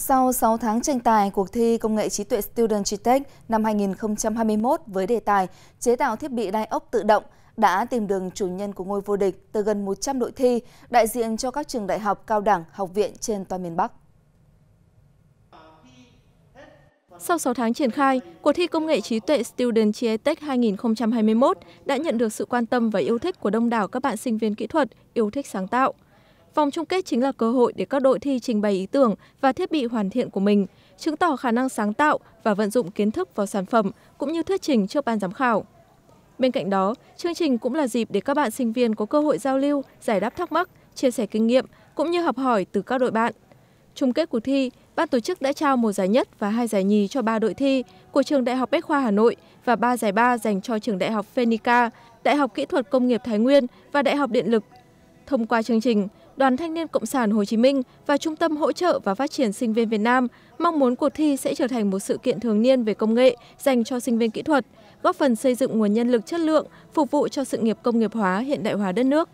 Sau 6 tháng tranh tài, cuộc thi Công nghệ trí tuệ Student Tech năm 2021 với đề tài Chế tạo thiết bị đai ốc tự động đã tìm được chủ nhân của ngôi vô địch từ gần 100 đội thi, đại diện cho các trường đại học, cao đẳng, học viện trên toàn miền Bắc. Sau 6 tháng triển khai, cuộc thi công nghệ trí tuệ Student Tech 2021 đã nhận được sự quan tâm và yêu thích của đông đảo các bạn sinh viên kỹ thuật, yêu thích sáng tạo – Vòng chung kết chính là cơ hội để các đội thi trình bày ý tưởng và thiết bị hoàn thiện của mình, chứng tỏ khả năng sáng tạo và vận dụng kiến thức vào sản phẩm cũng như thuyết trình trước ban giám khảo. Bên cạnh đó, chương trình cũng là dịp để các bạn sinh viên có cơ hội giao lưu, giải đáp thắc mắc, chia sẻ kinh nghiệm cũng như học hỏi từ các đội bạn. Chung kết cuộc thi, ban tổ chức đã trao một giải nhất và hai giải nhì cho ba đội thi của trường Đại học Bách khoa Hà Nội và ba giải ba dành cho trường Đại học Phenica, Đại học Kỹ thuật Công nghiệp Thái Nguyên và Đại học Điện lực thông qua chương trình đoàn thanh niên cộng sản hồ chí minh và trung tâm hỗ trợ và phát triển sinh viên việt nam mong muốn cuộc thi sẽ trở thành một sự kiện thường niên về công nghệ dành cho sinh viên kỹ thuật góp phần xây dựng nguồn nhân lực chất lượng phục vụ cho sự nghiệp công nghiệp hóa hiện đại hóa đất nước